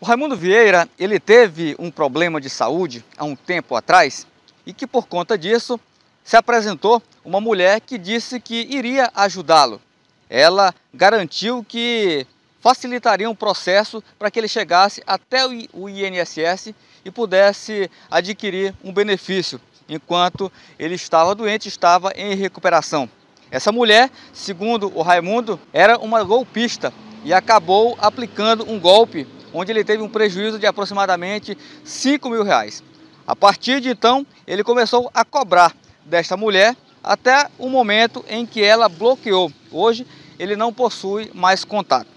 O Raimundo Vieira, ele teve um problema de saúde há um tempo atrás e que por conta disso se apresentou uma mulher que disse que iria ajudá-lo. Ela garantiu que facilitaria um processo para que ele chegasse até o INSS e pudesse adquirir um benefício enquanto ele estava doente, estava em recuperação. Essa mulher, segundo o Raimundo, era uma golpista e acabou aplicando um golpe onde ele teve um prejuízo de aproximadamente 5 mil reais. A partir de então, ele começou a cobrar desta mulher até o momento em que ela bloqueou. Hoje, ele não possui mais contato.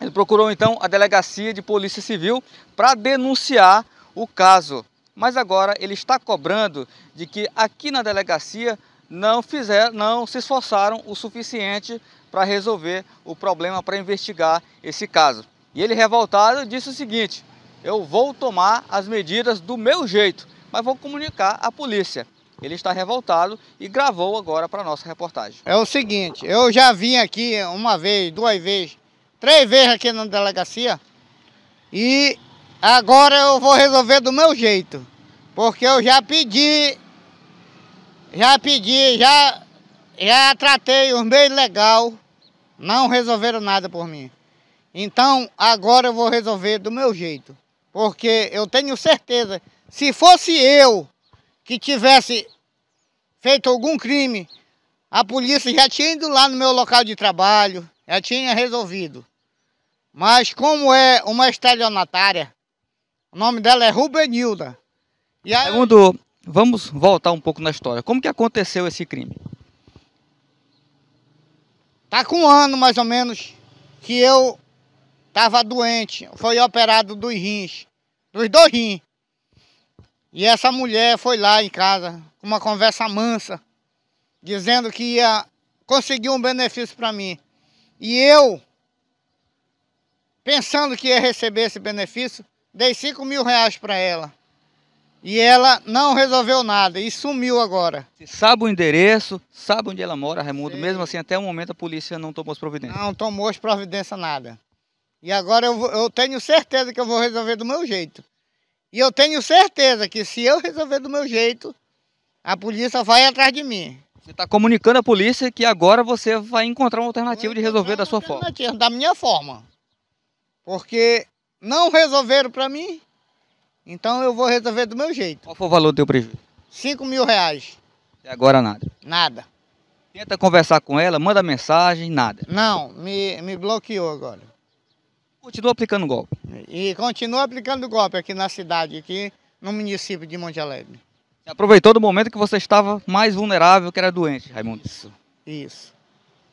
Ele procurou então a delegacia de polícia civil para denunciar o caso. Mas agora ele está cobrando de que aqui na delegacia não fizeram, não se esforçaram o suficiente para resolver o problema, para investigar esse caso. E ele, revoltado, disse o seguinte: Eu vou tomar as medidas do meu jeito, mas vou comunicar à polícia. Ele está revoltado e gravou agora para a nossa reportagem. É o seguinte, eu já vim aqui uma vez, duas vezes, três vezes aqui na delegacia e agora eu vou resolver do meu jeito. Porque eu já pedi, já pedi, já, já tratei os meios legal, não resolveram nada por mim. Então, agora eu vou resolver do meu jeito. Porque eu tenho certeza, se fosse eu que tivesse feito algum crime, a polícia já tinha ido lá no meu local de trabalho, já tinha resolvido. Mas como é uma estelionatária, o nome dela é Rubenilda. E aí... Segundo, vamos voltar um pouco na história. Como que aconteceu esse crime? Tá com um ano, mais ou menos, que eu Tava doente, foi operado dos rins, dos dois rins. E essa mulher foi lá em casa com uma conversa mansa, dizendo que ia conseguir um benefício para mim. E eu, pensando que ia receber esse benefício, dei 5 mil reais para ela. E ela não resolveu nada e sumiu agora. Sabe o endereço, sabe onde ela mora, Raimundo. Mesmo assim, até o momento a polícia não tomou as providências. Não tomou as providências nada. E agora eu, eu tenho certeza que eu vou resolver do meu jeito. E eu tenho certeza que se eu resolver do meu jeito, a polícia vai atrás de mim. Você está comunicando à polícia que agora você vai encontrar uma alternativa de resolver da sua forma. Da minha forma. Porque não resolveram para mim, então eu vou resolver do meu jeito. Qual foi o valor do teu prejuízo? Cinco mil reais. E agora nada? Nada. Tenta conversar com ela, manda mensagem, nada. Não, me, me bloqueou agora. Continua aplicando golpe. E continua aplicando golpe aqui na cidade, aqui no município de Monte Alegre. aproveitou do momento que você estava mais vulnerável, que era doente, Raimundo. Isso, isso.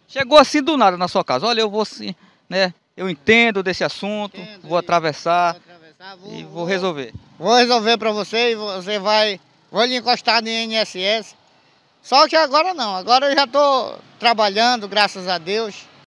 Chegou assim do nada na sua casa. Olha, eu vou assim, né? Eu entendo desse assunto, entendo, vou, atravessar, vou atravessar vou, e vou, vou resolver. Vou resolver para você e você vai... Vou lhe encostar no INSS. Só que agora não. Agora eu já estou trabalhando, graças a Deus.